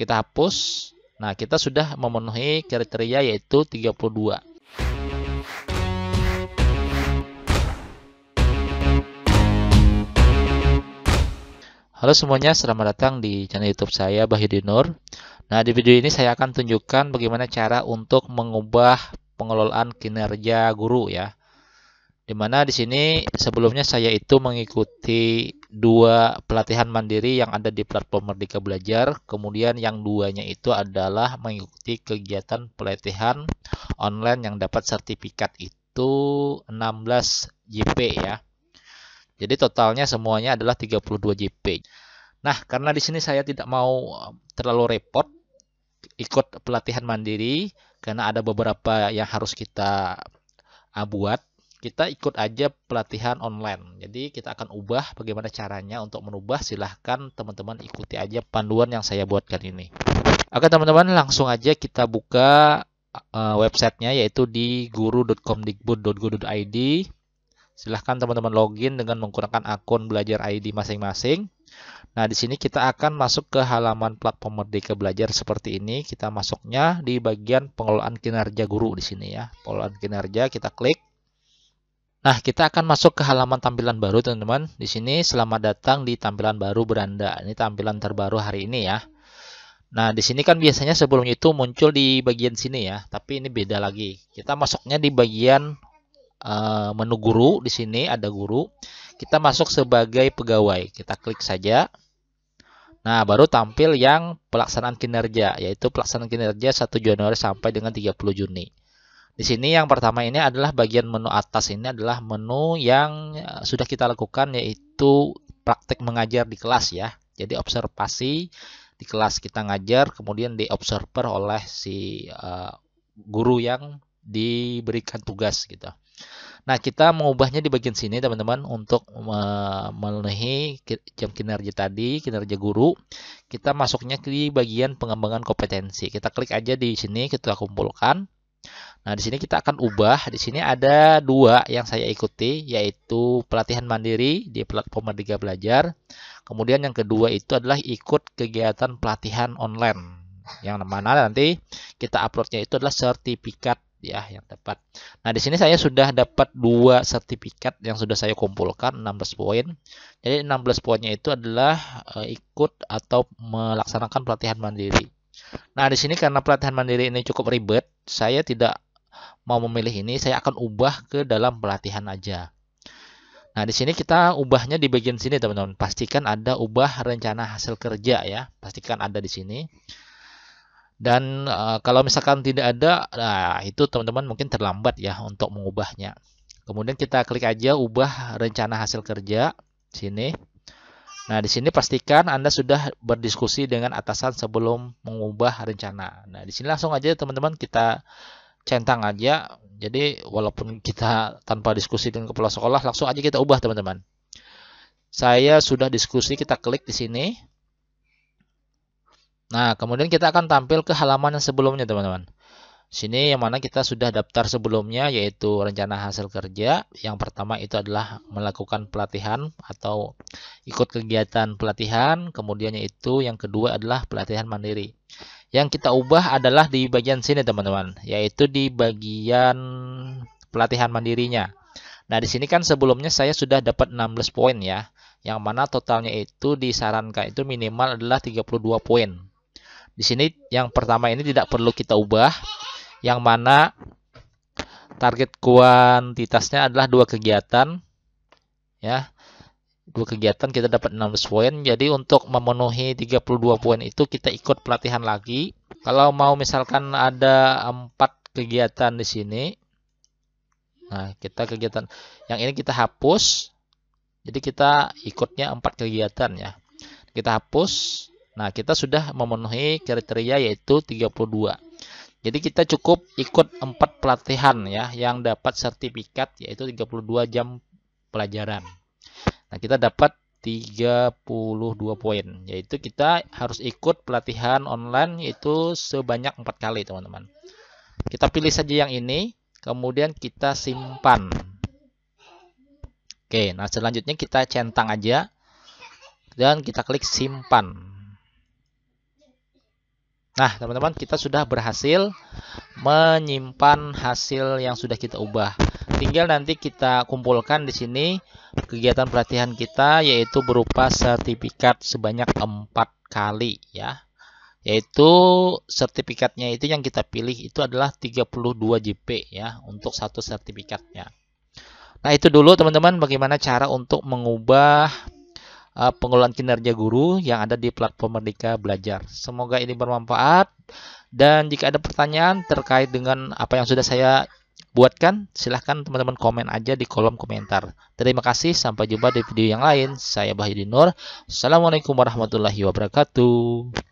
kita hapus. Nah, kita sudah memenuhi kriteria yaitu 32. Halo semuanya, selamat datang di channel YouTube saya Bahyudin Nur. Nah, di video ini saya akan tunjukkan bagaimana cara untuk mengubah pengelolaan kinerja guru ya. Dimana di sini sebelumnya saya itu mengikuti dua pelatihan mandiri yang ada di platform Merdeka Belajar. Kemudian yang duanya itu adalah mengikuti kegiatan pelatihan online yang dapat sertifikat itu 16 JP ya. Jadi totalnya semuanya adalah 32 JP. Nah, karena di sini saya tidak mau um, terlalu repot ikut pelatihan mandiri karena ada beberapa yang harus kita uh, buat kita ikut aja pelatihan online. Jadi kita akan ubah bagaimana caranya untuk menubah silahkan teman-teman ikuti aja panduan yang saya buatkan ini. Oke teman-teman langsung aja kita buka eh, websitenya yaitu di guru.comdikbud.go.id. Silahkan teman-teman login dengan menggunakan akun belajar ID masing-masing. Nah di sini kita akan masuk ke halaman platform Merdeka Belajar seperti ini. Kita masuknya di bagian pengelolaan kinerja guru di sini ya. Pengelolaan kinerja kita klik. Nah, kita akan masuk ke halaman tampilan baru, teman-teman. Di sini, selamat datang di tampilan baru beranda. Ini tampilan terbaru hari ini ya. Nah, di sini kan biasanya sebelum itu muncul di bagian sini ya, tapi ini beda lagi. Kita masuknya di bagian uh, menu guru. Di sini ada guru. Kita masuk sebagai pegawai. Kita klik saja. Nah, baru tampil yang pelaksanaan kinerja, yaitu pelaksanaan kinerja 1 Januari sampai dengan 30 Juni. Di sini yang pertama ini adalah bagian menu atas ini adalah menu yang eh, sudah kita lakukan yaitu praktek mengajar di kelas ya. Jadi observasi di kelas kita ngajar kemudian diobserver oleh si eh, guru yang diberikan tugas gitu. Nah, kita mengubahnya di bagian sini teman-teman untuk memenuhi jam kinerja tadi, kinerja guru. Kita masuknya di bagian pengembangan kompetensi. Kita klik aja di sini, kita kumpulkan. Nah, di sini kita akan ubah. Di sini ada dua yang saya ikuti, yaitu pelatihan mandiri di platform Merdeka Belajar. Kemudian yang kedua itu adalah ikut kegiatan pelatihan online. Yang mana nanti kita uploadnya itu adalah sertifikat ya yang tepat. Nah, di sini saya sudah dapat dua sertifikat yang sudah saya kumpulkan 16 poin. Jadi 16 poinnya itu adalah eh, ikut atau melaksanakan pelatihan mandiri. Nah, di sini karena pelatihan mandiri ini cukup ribet, saya tidak mau memilih ini, saya akan ubah ke dalam pelatihan aja. Nah, di sini kita ubahnya di bagian sini, teman-teman. Pastikan ada ubah rencana hasil kerja ya. Pastikan ada di sini. Dan e, kalau misalkan tidak ada, nah itu teman-teman mungkin terlambat ya untuk mengubahnya. Kemudian kita klik aja ubah rencana hasil kerja sini. Nah, di sini pastikan Anda sudah berdiskusi dengan atasan sebelum mengubah rencana. Nah, di sini langsung aja teman-teman kita centang aja. Jadi, walaupun kita tanpa diskusi dengan kepala sekolah, langsung aja kita ubah, teman-teman. Saya sudah diskusi, kita klik di sini. Nah, kemudian kita akan tampil ke halaman yang sebelumnya, teman-teman. Sini yang mana kita sudah daftar sebelumnya yaitu rencana hasil kerja. Yang pertama itu adalah melakukan pelatihan atau ikut kegiatan pelatihan. Kemudian yaitu yang kedua adalah pelatihan mandiri. Yang kita ubah adalah di bagian sini teman-teman, yaitu di bagian pelatihan mandirinya. Nah, di sini kan sebelumnya saya sudah dapat 16 poin ya, yang mana totalnya itu disarankan itu minimal adalah 32 poin. Di sini yang pertama ini tidak perlu kita ubah, yang mana target kuantitasnya adalah dua kegiatan ya dua kegiatan kita dapat 16 poin jadi untuk memenuhi 32 poin itu kita ikut pelatihan lagi kalau mau misalkan ada empat kegiatan di sini nah kita kegiatan yang ini kita hapus jadi kita ikutnya empat kegiatan ya kita hapus nah kita sudah memenuhi kriteria yaitu 32 jadi kita cukup ikut 4 pelatihan ya yang dapat sertifikat yaitu 32 jam pelajaran. Nah, kita dapat 32 poin yaitu kita harus ikut pelatihan online itu sebanyak 4 kali, teman-teman. Kita pilih saja yang ini, kemudian kita simpan. Oke, nah selanjutnya kita centang aja dan kita klik simpan. Nah, teman-teman, kita sudah berhasil menyimpan hasil yang sudah kita ubah. Tinggal nanti kita kumpulkan di sini kegiatan pelatihan kita yaitu berupa sertifikat sebanyak empat kali ya. Yaitu sertifikatnya itu yang kita pilih itu adalah 32 JP ya untuk satu sertifikatnya. Nah, itu dulu teman-teman bagaimana cara untuk mengubah uh, pengelolaan kinerja guru yang ada di platform Merdeka Belajar. Semoga ini bermanfaat dan jika ada pertanyaan terkait dengan apa yang sudah saya buatkan, silahkan teman-teman komen aja di kolom komentar. Terima kasih, sampai jumpa di video yang lain. Saya Bahidin Nur. Assalamualaikum warahmatullahi wabarakatuh.